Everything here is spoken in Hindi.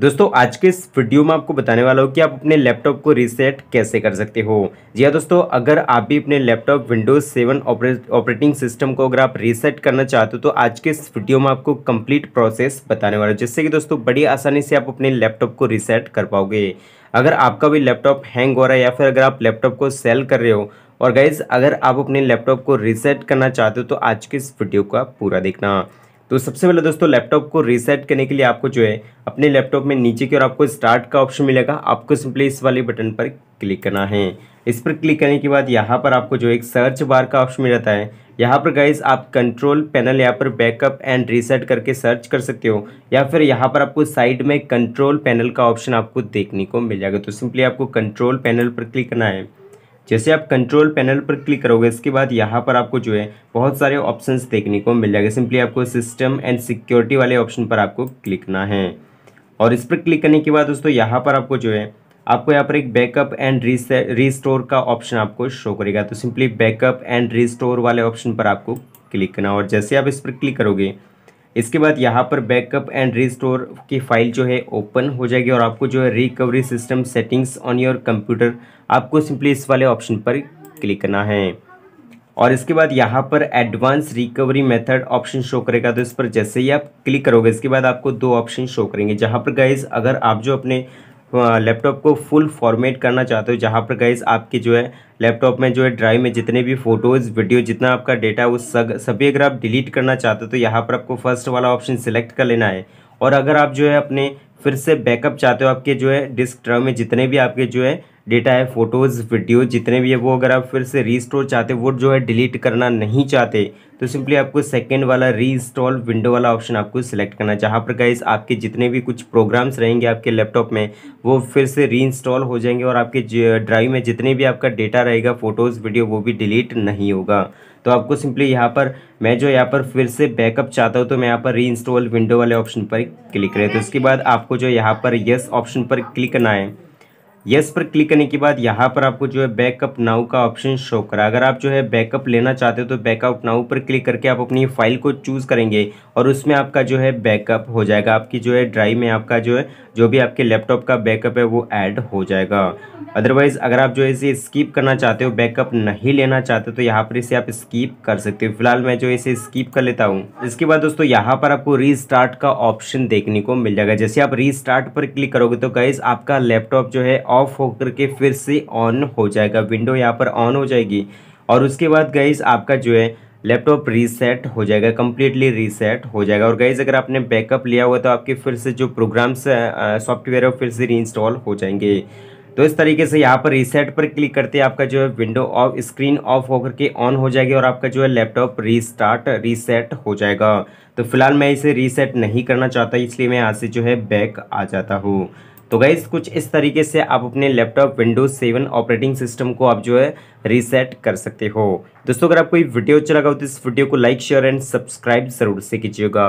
दोस्तों आज के इस वीडियो में आपको बताने वाला हूँ कि आप अपने लैपटॉप को रीसेट कैसे कर सकते हो जी हाँ दोस्तों अगर आप भी अपने laptop Windows seven operating system को अगर आप रीसेट करना चाहते हो तो आज के इस वीडियो में आपको कंप्लीट प्रोसेस बताने वाला हूँ जिससे कि दोस्तों बड़ी आसानी से आप अपने लैपटॉप को रीसेट कर पाओगे अगर आपका भी लैपटॉप हैंग हो रहा है या फिर अगर आप लैपटॉप को सेल कर रहे हो और गाइज़ अगर आप अपने लैपटॉप को रीसेट करना चाहते हो तो आज के इस वीडियो का पूरा देखना तो सबसे पहले दोस्तों लैपटॉप को रीसेट करने के लिए आपको जो है अपने लैपटॉप में नीचे की ओर आपको स्टार्ट का ऑप्शन मिलेगा आपको सिंपली इस वाले बटन पर क्लिक करना है इस पर क्लिक करने के बाद यहाँ पर आपको जो एक सर्च बार का ऑप्शन मिल जाता है यहाँ पर गाइज आप कंट्रोल पैनल यहाँ पर बैकअप एंड रीसेट करके सर्च कर सकते हो या फिर यहाँ पर आपको साइड में कंट्रोल पैनल का ऑप्शन आपको देखने को मिल जाएगा तो सिंपली आपको कंट्रोल पैनल पर क्लिक करना है जैसे आप कंट्रोल पैनल पर क्लिक करोगे इसके बाद यहाँ पर आपको जो है बहुत सारे ऑप्शंस देखने को मिल जाएगा सिंपली आपको सिस्टम एंड सिक्योरिटी वाले ऑप्शन पर आपको क्लिक करना है और इस पर क्लिक करने के बाद दोस्तों यहाँ पर आपको जो है आपको यहाँ पर एक बैकअप एंड स्टोर का ऑप्शन आपको शो करेगा तो सिंपली बैकअप एंड रिस्टोर वाले ऑप्शन पर आपको क्लिक करना और जैसे आप इस पर क्लिक करोगे इसके बाद यहाँ पर बैकअप एंड रिस्टोर की फाइल जो है ओपन हो जाएगी और आपको जो है recovery system settings on your computer आपको सिंपली इस वाले ऑप्शन पर क्लिक करना है और इसके बाद यहाँ पर advance recovery method option show करेगा तो इस पर जैसे ही आप क्लिक करोगे इसके बाद आपको दो ऑप्शन शो करेंगे जहाँ पर गाइज अगर आप जो अपने लैपटॉप को फुल फॉर्मेट करना चाहते हो जहाँ पर गाइज आपके जो है लैपटॉप में जो है ड्राइव में जितने भी फोटोज़ वीडियो जितना आपका डेटा है वो सग सभी अगर आप डिलीट करना चाहते हो तो यहाँ पर आपको फर्स्ट वाला ऑप्शन सेलेक्ट कर लेना है और अगर आप जो है अपने फिर से बैकअप चाहते हो आपके जो है डिस्क ड्राइव में जितने भी आपके जो है डेटा है फ़ोटोज़ वीडियो जितने भी है वो अगर आप फिर से रीस्टोर चाहते वो जो है डिलीट करना नहीं चाहते तो सिंपली आपको सेकेंड वाला रीइंस्टॉल विंडो वाला ऑप्शन आपको सिलेक्ट करना है जहाँ पर गाइस आपके जितने भी कुछ प्रोग्राम्स रहेंगे आपके लैपटॉप में वो फिर से रीइंस्टॉल हो जाएंगे और आपके ड्राइव में जितने भी आपका डेटा रहेगा फ़ोटोज़ वीडियो वो भी डिलीट नहीं होगा तो आपको सिंपली यहाँ पर मैं जो यहाँ पर फिर से बैकअप चाहता हूँ तो मैं यहाँ पर री इंस्टॉल विंडो वाले ऑप्शन पर क्लिक करें तो उसके बाद आपको जो यहाँ पर यस ऑप्शन पर क्लिक करना है यस पर क्लिक करने के बाद यहाँ पर आपको जो है बैकअप नाउ का ऑप्शन शो करा अगर आप जो है बैकअप लेना चाहते हो तो बैकअप नाउ पर क्लिक करके आप अपनी फाइल को चूज़ करेंगे और उसमें आपका जो है बैकअप हो जाएगा आपकी जो है ड्राइव में आपका जो है जो भी आपके लैपटॉप का बैकअप है वो ऐड हो जाएगा अदरवाइज़ अगर आप जो है इसे स्कीप करना चाहते हो बैकअप नहीं लेना चाहते तो यहाँ पर इसे आप स्कीप कर सकते हो फिलहाल मैं जो इसे स्कीप कर लेता हूँ इसके बाद दोस्तों यहाँ पर आपको रीस्टार्ट का ऑप्शन देखने को मिल जाएगा जैसे आप रीस्टार्ट पर क्लिक करोगे तो गाइज आपका लैपटॉप जो है ऑफ होकर के फिर से ऑन हो जाएगा विंडो यहाँ पर ऑन हो जाएगी और उसके बाद गईज आपका जो है लैपटॉप रीसेट हो जाएगा कम्प्लीटली रीसेट हो जाएगा और गाइज अगर आपने बैकअप लिया हुआ तो आपके फिर से जो प्रोग्राम्स सॉफ्टवेयर है फिर से रीइंस्टॉल हो जाएंगे तो इस तरीके से यहाँ पर रीसेट पर क्लिक करते हैं आपका जो है विंडो ऑफ स्क्रीन ऑफ होकर के ऑन हो जाएगी और आपका जो है लैपटॉप रीस्टार्ट रीसेट हो जाएगा तो फिलहाल मैं इसे रीसेट नहीं करना चाहता इसलिए मैं यहाँ से जो है बैक आ जाता हूँ तो गाइज कुछ इस तरीके से आप अपने laptop Windows seven operating system को आप जो है रीसेट कर सकते हो दोस्तों अगर आपको ये वीडियो अच्छा लगा हो तो इस वीडियो को लाइक शेयर एंड सब्सक्राइब जरूर से कीजिएगा